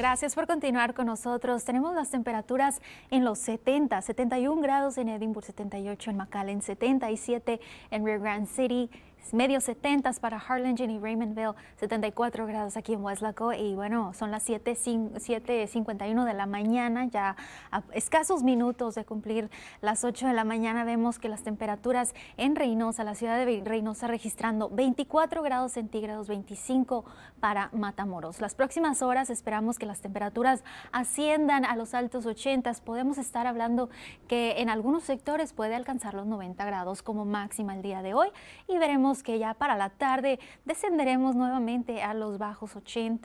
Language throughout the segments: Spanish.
Gracias por continuar con nosotros. Tenemos las temperaturas en los 70, 71 grados en Edinburgh, 78 en McAllen, 77 en Rio Grande City, medios 70 para Harlingen y Raymondville, 74 grados aquí en Weslaco y bueno, son las 7.51 de la mañana, ya a escasos minutos de cumplir las 8 de la mañana vemos que las temperaturas en Reynosa, la ciudad de Reynosa registrando 24 grados centígrados, 25 para Matamoros. Las próximas horas esperamos que las temperaturas asciendan a los altos 80, podemos estar hablando que en algunos sectores puede alcanzar los 90 grados como máxima el día de hoy y veremos que ya para la tarde descenderemos nuevamente a los bajos 80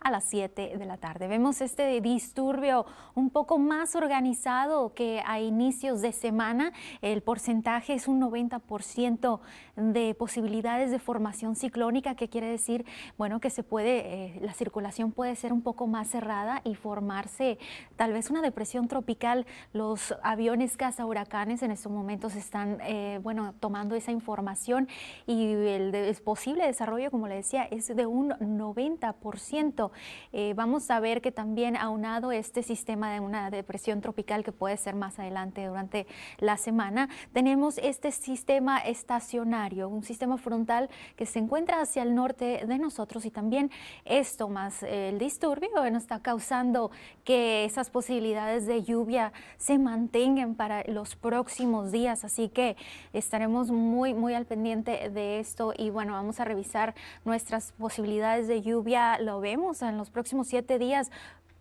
a las 7 de la tarde. Vemos este disturbio un poco más organizado que a inicios de semana. El porcentaje es un 90% de posibilidades de formación ciclónica, que quiere decir, bueno, que se puede, eh, la circulación puede ser un poco más cerrada y formarse tal vez una depresión tropical. Los aviones caza huracanes en estos momentos están, eh, bueno, tomando esa información y el, posible desarrollo, como le decía, es de un 90%. Eh, vamos a ver que también aunado este sistema de una depresión tropical que puede ser más adelante durante la semana, tenemos este sistema estacionario, un sistema frontal que se encuentra hacia el norte de nosotros y también esto más el disturbio nos está causando que esas posibilidades de lluvia se mantengan para los próximos días, así que estaremos muy muy al pendiente de esto y bueno, vamos a revisar nuestras posibilidades de lluvia. Lo vemos en los próximos siete días.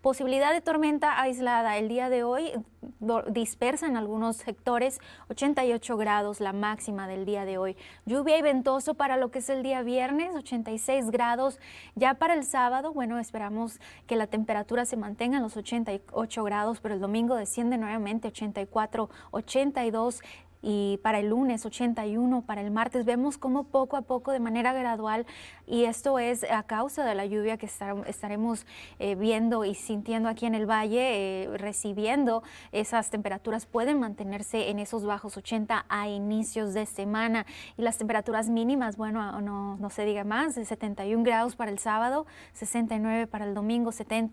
Posibilidad de tormenta aislada el día de hoy, dispersa en algunos sectores, 88 grados la máxima del día de hoy. Lluvia y ventoso para lo que es el día viernes, 86 grados. Ya para el sábado, bueno, esperamos que la temperatura se mantenga en los 88 grados, pero el domingo desciende nuevamente 84, 82 y para el lunes 81, para el martes. Vemos como poco a poco, de manera gradual, y esto es a causa de la lluvia que estaremos eh, viendo y sintiendo aquí en el valle, eh, recibiendo esas temperaturas, pueden mantenerse en esos bajos 80 a inicios de semana. Y las temperaturas mínimas, bueno, no, no se diga más, de 71 grados para el sábado, 69 para el domingo, 70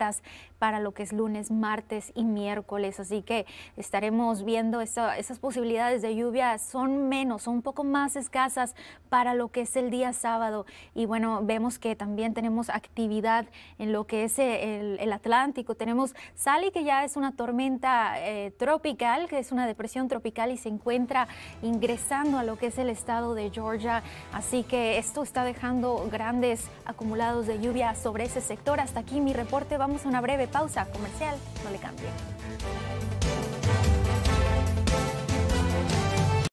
para lo que es lunes, martes y miércoles. Así que estaremos viendo esas posibilidades de lluvia son menos, son un poco más escasas para lo que es el día sábado. Y bueno, vemos que también tenemos actividad en lo que es eh, el, Atlántico. Tenemos Sally, que ya es una tormenta eh, tropical, que es una depresión tropical y se encuentra ingresando a lo que es el estado de Georgia. Así que esto está dejando grandes acumulados de lluvia sobre ese sector. Hasta aquí mi reporte. Vamos a una breve pausa comercial. No le cambie.